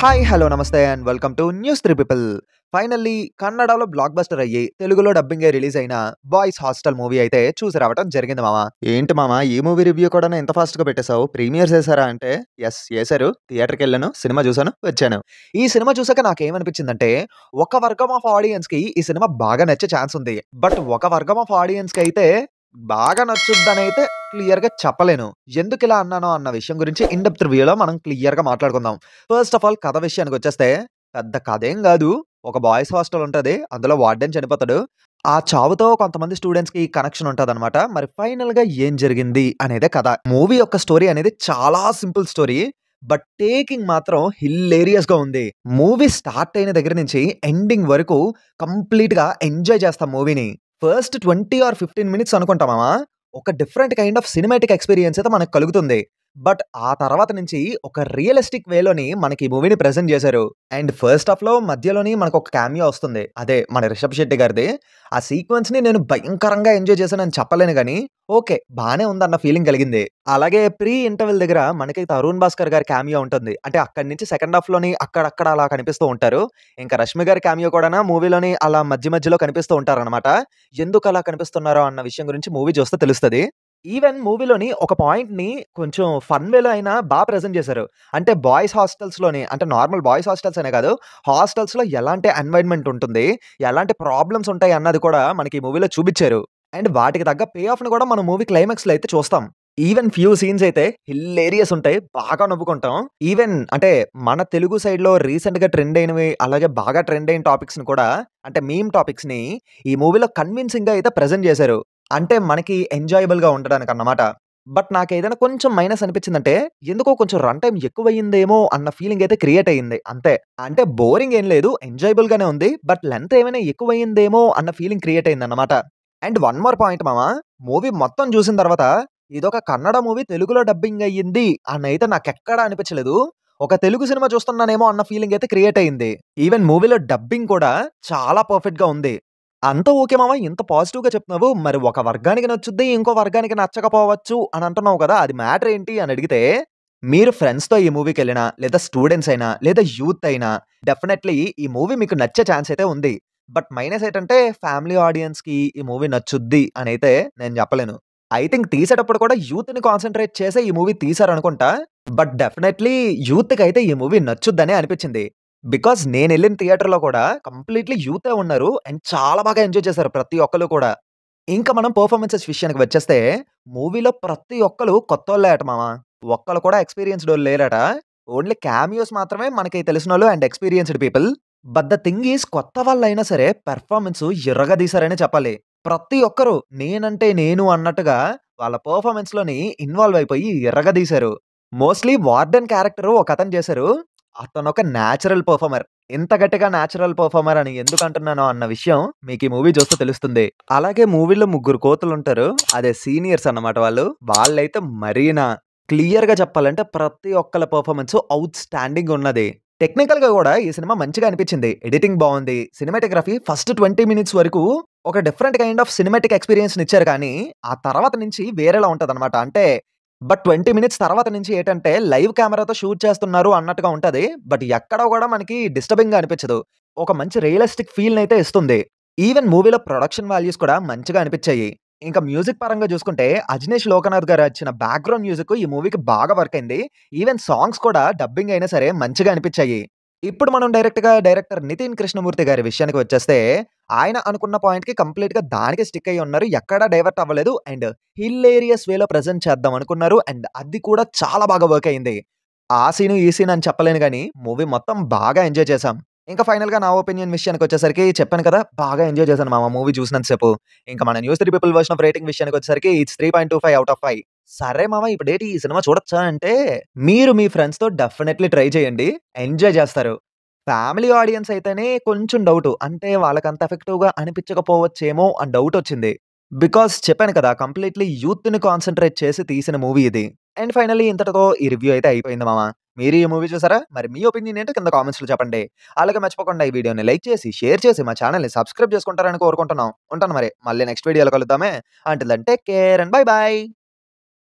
Hi hello namaste and welcome to news three people finally కన్నడలో blockbuster అయ్యి తెలుగులో dubbing release అయిన boys hostel movie అయితే చూసి రావడం జరిగింది మామ ఏంటి మామ ఈ మూవీ రివ్యూ కూడా ఎంత ఫాస్ట్ గా పెట్టేశావు ప్రీమియర్ చేశారా అంటే ఎస్ చేశారు థియేటర్కి వెళ్ళాను సినిమా చూశాను వచ్చాను ఈ సినిమా చూసాక నాకేమనిపించిందంటే ఒక వర్గం ఆఫ్ ఆడియన్స్ కి ఈ సినిమా బాగా నచ్చే ఛాన్స్ ఉంది బట్ ఒక వర్గం ఆఫ్ ఆడియన్స్ కి అయితే బాగా నచ్చుద్దని అయితే క్లియర్గా చెప్పలేను ఎందుకు ఇలా అన్నానో అన్న విషయం గురించి ఇండెప్త్ రివ్యూలో మనం క్లియర్గా మాట్లాడుకుందాం ఫస్ట్ ఆఫ్ ఆల్ కథ విషయానికి వచ్చేస్తే పెద్ద కథేం కాదు ఒక బాయ్స్ హాస్టల్ ఉంటుంది అందులో వార్డెన్ చనిపోతాడు ఆ చావుతో కొంతమంది స్టూడెంట్స్ కి కనెక్షన్ ఉంటుంది అనమాట మరి ఫైనల్ గా ఏం జరిగింది అనేదే కథ మూవీ యొక్క స్టోరీ అనేది చాలా సింపుల్ స్టోరీ బట్ టేకింగ్ మాత్రం హిల్లేరియస్ గా ఉంది మూవీ స్టార్ట్ అయిన దగ్గర నుంచి ఎండింగ్ వరకు కంప్లీట్ గా ఎంజాయ్ చేస్తాం మూవీని first twenty or fifteen minutes అనుకుంటామా ఒక different kind of cinematic experience అయితే మనకు కలుగుతుంది బట్ ఆ తర్వాత నుంచి ఒక రియలిస్టిక్ వేలోని మనకి ఈ మూవీని ప్రజెంట్ చేశారు అండ్ ఫస్ట్ హాఫ్ లో మధ్యలోని మనకు ఒక క్యామియో వస్తుంది అదే మన రిషబ్ శెట్టి గారిది ఆ సీక్వెన్స్ ని నేను భయంకరంగా ఎంజాయ్ చేశానని చెప్పలేను కానీ ఓకే బానే ఉందన్న ఫీలింగ్ కలిగింది అలాగే ప్రీ ఇంటర్వెల్ దగ్గర మనకి తరుణ్ భాస్కర్ గారి క్యామియో ఉంటుంది అంటే అక్కడి నుంచి సెకండ్ హాఫ్ లోని అక్కడక్కడ అలా కనిపిస్తూ ఉంటారు ఇంకా రష్మి గారి క్యామియో కూడా మూవీలోని అలా మధ్య మధ్యలో కనిపిస్తూ ఉంటారనమాట ఎందుకు అలా కనిపిస్తున్నారో అన్న విషయం గురించి మూవీ చూస్తే తెలుస్తుంది ఈవెన్ మూవీలోని ఒక పాయింట్ని కొంచెం ఫన్ వేలో అయినా బాగా ప్రజెంట్ చేశారు అంటే బాయ్స్ హాస్టల్స్లోని అంటే నార్మల్ బాయ్స్ హాస్టల్స్ అనే కాదు హాస్టల్స్లో ఎలాంటి ఎన్వైర్న్మెంట్ ఉంటుంది ఎలాంటి ప్రాబ్లమ్స్ ఉంటాయి అన్నది కూడా మనకి ఈ మూవీలో చూపించారు అండ్ వాటికి తగ్గ పే ఆఫ్ని కూడా మన మూవీ క్లైమాక్స్లో అయితే చూస్తాం ఈవెన్ ఫ్యూ సీన్స్ అయితే హిల్లేరియస్ ఉంటాయి బాగా నవ్వుకుంటాం ఈవెన్ అంటే మన తెలుగు సైడ్లో రీసెంట్గా ట్రెండ్ అయినవి అలాగే బాగా ట్రెండ్ అయిన టాపిక్స్ని కూడా అంటే మీమ్ టాపిక్స్ని ఈ మూవీలో కన్విన్సింగ్గా అయితే ప్రజెంట్ చేశారు అంటే మనకి ఎంజాయబుల్గా ఉండడానికి అన్నమాట బట్ నాకు ఏదైనా కొంచెం మైనస్ అనిపించిందంటే ఎందుకో కొంచెం రన్ టైం ఎక్కువయ్యిందేమో అన్న ఫీలింగ్ అయితే క్రియేట్ అయ్యింది అంతే అంటే బోరింగ్ ఏం లేదు ఎంజాయబుల్గానే ఉంది బట్ లెంత్ ఏమైనా ఎక్కువయ్యిందేమో అన్న ఫీలింగ్ క్రియేట్ అయింది అనమాట అండ్ వన్ మోర్ పాయింట్ మామ మూవీ మొత్తం చూసిన తర్వాత ఇదొక కన్నడ మూవీ తెలుగులో డబ్బింగ్ అయ్యింది అని అయితే నాకు ఎక్కడా అనిపించలేదు ఒక తెలుగు సినిమా చూస్తున్నానేమో అన్న ఫీలింగ్ అయితే క్రియేట్ అయింది ఈవెన్ మూవీలో డబ్బింగ్ కూడా చాలా పర్ఫెక్ట్ గా ఉంది అంత ఓకే మామ ఇంత పాజిటివ్గా చెప్తున్నావు మరి ఒక వర్గానికి నచ్చుద్ది ఇంకో వర్గానికి నచ్చకపోవచ్చు అని అంటున్నావు కదా అది మ్యాటర్ ఏంటి అని అడిగితే మీరు ఫ్రెండ్స్తో ఈ మూవీకి వెళ్ళినా లేదా స్టూడెంట్స్ అయినా లేదా యూత్ అయినా డెఫినెట్లీ ఈ మూవీ మీకు నచ్చే ఛాన్స్ అయితే ఉంది బట్ మైనస్ ఏంటంటే ఫ్యామిలీ ఆడియన్స్కి ఈ మూవీ నచ్చుద్ది అని అయితే నేను చెప్పలేను ఐ థింక్ తీసేటప్పుడు కూడా యూత్ని కాన్సన్ట్రేట్ చేసే ఈ మూవీ తీశారనుకుంటా బట్ డెఫినెట్లీ యూత్కి అయితే ఈ మూవీ నచ్చుద్దని అనిపించింది బికాస్ నేను వెళ్ళిన థియేటర్‌లో కూడా కంప్లీట్‌లీ యూతే ఉన్నారు. అండ్ చాలా బాగా ఎంజాయ్ చేశారు ప్రతి ఒక్కళ్ళు కూడా. ఇంకా మనం పర్ఫార్మెన్సెస్ విషయానికి వచ్చేస్తే, మూవీలో ప్రతి ఒక్కళ్ళు కొత్తోళ్ళే అట మామ. ఒక్కళ్ళు కూడా ఎక్స్‌పీరియన్స్‌డోళ్ళు లేరట. ఓన్లీ క్యామియోస్ మాత్రమే మనకి తెలిసిన వాళ్ళు and experienced people. But the thing is కొత్త అయినా సరే ఎర్రగా ఇరగదీశారనే చెప్పాలి. ప్రతి ఒక్కరు నేనంటే నేను అన్నట్టుగా వాళ్ళ పెర్ఫార్మన్స్‌లోని ఇన్వాల్వ్ అయిపోయి తీశారు మోస్ట్‌లీ వార్డెన్ క్యారెక్టర్ ఒకతను చేశారు. అతనొక న్యాచురల్ పర్ఫార్మర్ ఇంత గట్టిగా న్యాచురల్ పెర్ఫార్మర్ అని ఎందుకు అంటున్నానో అన్న విషయం మీకు ఈ మూవీ చూస్తే తెలుస్తుంది అలాగే మూవీలో ముగ్గురు కోతలు ఉంటారు అదే సీనియర్స్ అన్నమాట వాళ్ళు వాళ్ళైతే మరీనా క్లియర్ గా చెప్పాలంటే ప్రతి ఒక్కళ్ళ పర్ఫార్మెన్స్ అవుట్ స్టాండింగ్ ఉన్నది టెక్నికల్ గా కూడా ఈ సినిమా మంచిగా అనిపించింది ఎడిటింగ్ బాగుంది సినిమాటోగ్రఫీ ఫస్ట్ ట్వంటీ మినిట్స్ వరకు ఒక different kind of cinematic experience ఇచ్చారు కానీ ఆ తర్వాత నుంచి వేరేలా ఉంటుంది అంటే బట్ ట్వంటీ మినిట్స్ తర్వాత నుంచి ఏంటంటే లైవ్ కెమెరాతో షూట్ చేస్తున్నారు అన్నట్టుగా ఉంటుంది బట్ ఎక్కడ కూడా మనకి డిస్టర్బింగ్గా అనిపించదు ఒక మంచి రియలిస్టిక్ ఫీల్ని అయితే ఇస్తుంది ఈవెన్ మూవీలో ప్రొడక్షన్ వాల్యూస్ కూడా మంచిగా అనిపించాయి ఇంకా మ్యూజిక్ పరంగా చూసుకుంటే అజినేష్ లోకనాథ్ గారు వచ్చిన బ్యాక్గ్రౌండ్ మ్యూజిక్ ఈ మూవీకి బాగా వర్క్ అయింది ఈవెన్ సాంగ్స్ కూడా డబ్బింగ్ అయినా సరే మంచిగా అనిపించాయి ఇప్పుడు మనం డైరెక్ట్గా డైరెక్టర్ నితిన్ కృష్ణమూర్తి గారి విషయానికి వచ్చేస్తే ఆయన అనుకున్న పాయింట్కి కంప్లీట్గా దానికి స్టిక్ అయ్యి ఉన్నారు ఎక్కడా డైవర్ట్ అవ్వలేదు అండ్ హిల్ ఏరియస్ వేలో ప్రజెంట్ చేద్దాం అనుకున్నారు అండ్ అది కూడా చాలా బాగా వర్క్ అయింది ఆ సీను ఈ సీన్ అని చెప్పలేను కానీ మూవీ మొత్తం బాగా ఎంజాయ్ చేశాం ఇంకా ఫైనల్గా నా ఒపీనియన్ విషయానికి వచ్చేసరికి చెప్పాను కదా బాగా ఎంజాయ్ చేశాను మా మూవీ చూసినంతసేపు ఇంకా మన news three people version of rating విషయానికి వచ్చేసరికి it's three point two five out of five సరే మామ ఇప్పుడేటి ఈ సినిమా చూడొచ్చా అంటే మీరు మీ ఫ్రెండ్స్తో డెఫినెట్లీ ట్రై చేయండి ఎంజాయ్ చేస్తారు ఫ్యామిలీ ఆడియన్స్ అయితేనే కొంచెం డౌట్ అంటే వాళ్ళకంత ఎఫెక్టివ్గా అనిపించకపోవచ్చేమో అని డౌట్ వచ్చింది బికాస్ చెప్పాను కదా కంప్లీట్లీ యూత్ని కాన్సన్ట్రేట్ చేసి తీసిన మూవీ ఇది అండ్ ఫైనలీ ఇంతటితో ఈ రివ్యూ అయితే అయిపోయింది మామ మీరు ఈ మూవీ చూసారా మరి మీ ఒపీనియన్ ఏంటో కింద కామెంట్స్లో చెప్పండి అలాగే మర్చిపోకుండా ఈ వీడియోని లైక్ చేసి షేర్ చేసి మా ఛానల్ని సబ్స్క్రైబ్ చేసుకుంటారని కోరుకుంటున్నాం ఉంటాను మరి మళ్ళీ నెక్స్ట్ వీడియోలో కలుద్దామే అంటే కేర్ అండ్ బై బాయ్